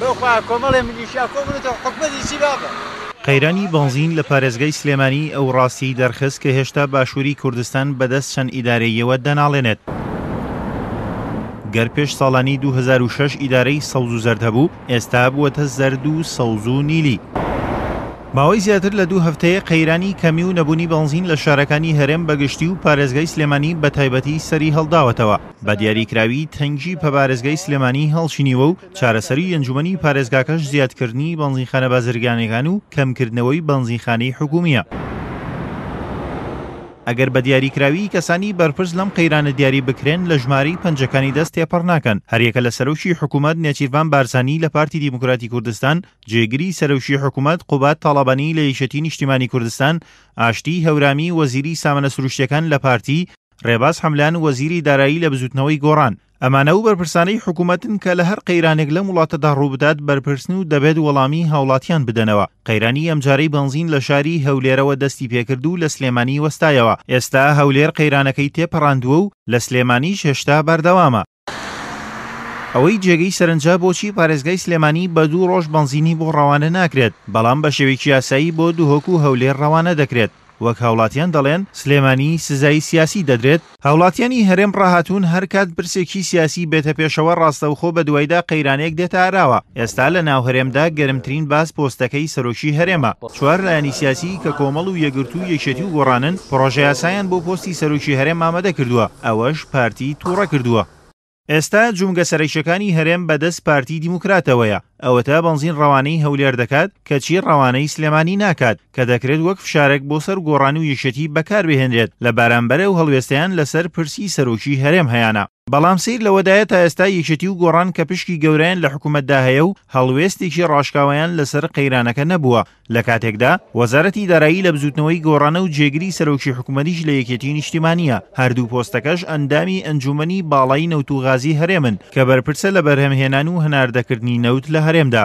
بەخوا کۆمەڵێ منیشا کۆمرێتەوە حکومەتی چی بابە. قەیرانی بنزین لە پارێزگای سلێمانی ئەو ڕاستی دەرخست کە هێشتا باشووری کوردستان بەدەست چەند ئیدارەیەوە دەناڵێنێت. گەر پێش ساڵانی 2006 ئیدارەی سەوز و زەرد هەبوو، ئێستا بووەتە زەرد و سەوز و نیلی. ماوەی زیاتر لە دوو هەفتەیە قەیرانی کەمی و نەبوونی بەنزین لە شارەکانی هەرێم بەگشتی و پارێزگای سلێمانی بە تایبەتی سەری هەڵداوەتەوە بە دیاریکراوی تەنگی پەبارێزگای سلێمانی هەڵشینیوە و چارەسەری ئەنجومی پارێزگاکەش زیادکردنی بەنزینخانە بازرگانەکان و کەمکردنەوەی بەنزینخانەی حکوومیە. ئەگەر بە دیاریکراوی کەسانی بەرپرس لەم قەیرانە دیاری بکرێن لە ژماری پەنجەکانی دەست تێپەڕ ناکەن هەریەکە لە سەرۆشی حکوومەت نێچیروان بارزانانی لە پارتی دیموکراتی کوردستان جێگری سەرۆشی حکوومەت قوبات تاڵابانی لە یشەتی نیشتیمانی کوردستان ئاشتی هەورامی وەزیری سامانە سروشتەکان لە پارتی ڕێباز حملان وەزیری دارایی لە بزوتنەوەی گۆڕان ئەمانە و بەرپرسانەی حکوومەتن کە لە هەر قەیرانێک لەم وڵاتەدا ڕووبدات بەرپرسن و دەبێت وەڵامی هاوڵاتیان بدەنەوە قەیرانی ئەمجارەی بنزین لە شاری هەولێرەوە دەستی پێکرد و لە سلێمانی وەستایەوە ئێستا هەولێر قەیرانەکەی تێپەڕاندووە و لە سلێمانی شێشتا بەردەوامە ئەوەی جێگەی سەرنجە بۆچی پارێزگای سلێمانی بە دوو ڕۆژ بنزینی بۆ ڕەوانە ناکرێت بەڵام بە شێوێکی یاسایی بۆ دووهۆک و هەولێر ڕەوانە دەکرێت وەک هاوڵاتیان دەڵێن سلێمانی سزایی سیاسی دەدرێت هاوڵاتیانی هەرێم ڕاهاتون هەرکات برسێکی سیاسی بێتە پێشەوە ڕاستەوخۆ بە دوایدا قەیرانێک دێتە ئاراوە ئێستا لە ناوهرێمدا گەرمترین باس پۆستەکەی سەرۆکی هەرێمە چوار لایانی سیاسی کە کۆمەڵ و یەگرتو و یەکێتی و گۆڕانن پرۆژەیاسایان بۆ پۆستی سەرۆکی هەرێم ئامادە کردووە ئەوەش پارتی تووڕە کردووە ئێستا جومگە سەرەکیەکانی هەرێم بەدەست پارتی دیموکراتەوەیە ئەوەتە بنزین ڕەوانەی هەولێر دەکات کە چی ڕەوانەی سلێمانی ناکات کە دەکرێت وەک فشارێک بۆ سەر گۆڕان و یشەتی بەکاربهێنرێت لە بارانبەرە و هەڵوێستیان لەسەر پرسی سەرۆکی هەرێم هەیەە بەڵام سیر لەوەدایە تا ئێستا یەکێتی و گۆڕان کە پشکی گەورەیان لە حکوومەتدا هەیە و هەڵوێستێکی ڕاشکاویان لەسەر قەیرانەکە نەبووە لە کاتێکدا وەزارەتی دارایی لە بزوتنەوەی گۆڕانە و جێگری سەرۆکی حکوومەتیش لە یەکێتی نیشتیمانە هەردوو پۆستەکەش ئەندامی ئەنجومنی باڵایی نەوتوغازی هەرێمن کە بەرپرسە لە بەرهەمهێنان و هەناردەکردنی نەوت لە هەرێمدا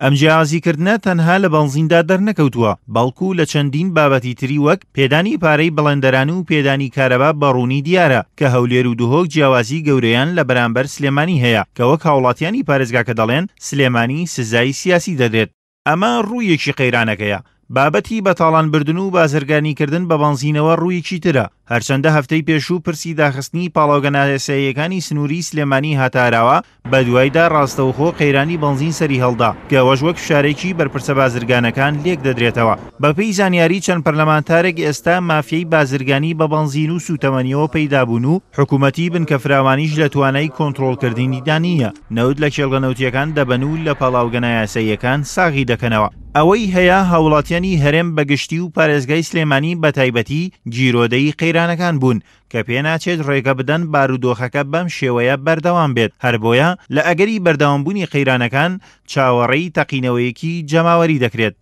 ئەم جیازیکردنە تەنها لە بەنزیندا دەرنەکەوتووە بەڵکو لە چەندین بابەتی تری وەک پێدانی پارەی بەڵندەران و پێدانی کارەبا بەڕوونی دیارە کە هەولێر و دهۆک جیاوازی گەورەیان لە بەرامبەر سلێمانی هەیە کەوە کاوڵاتیانی پارێزگاکە دەڵێن سلێمانی سزایی سیاسی دەدرێت ئەمە ڕوویەکی قەیرانەکەیە بابەتی بەتاڵان بردن و بازرگانیکردن بە بانزینەوە ڕووی چیترە هەرچەندە هەفتەی پێشوو پرسی داخستنی پاڵۆگەناسەیەکانی سنووری سلێمانی هاتاراوە بە دوایدا ڕاستەوخۆ قەیرانی بنزین سەری هەڵدا گەوەش وەک شارێکی بەرپرسە بازرگانەکان لێک دەدرێتەوە بەپی زانیاری چەند پەرلەمانتارێک ئێستا مافیەی بازرگانی بە بنزین و سوتەمەنیەوە پەیدابوون و حکوومەتی بنکە فراوانیش لە توانای کۆنتترۆلکردنی دانیە نەود لە کێڵگەنەوتیەکان دەبەن و لە پاڵاوگەنایاسەیەکان ساغی دەکەنەوە ئەوەی هەیە هاوڵاتیانی هەرێم بەگشتی و پارێزگای سلێمانی بە تایبەتی جیرۆدەی قەیرانەکان بوون کە پێناچێت ڕێگە بدەن بارودۆخەکە بەم شێوەیە بەردەوام بێت هەر بۆیە لە ئەگەری بەردەوامبوونی قەیرانەکان چاوەڕێی تەقینەوەیەکی جەماوەری دەکرێت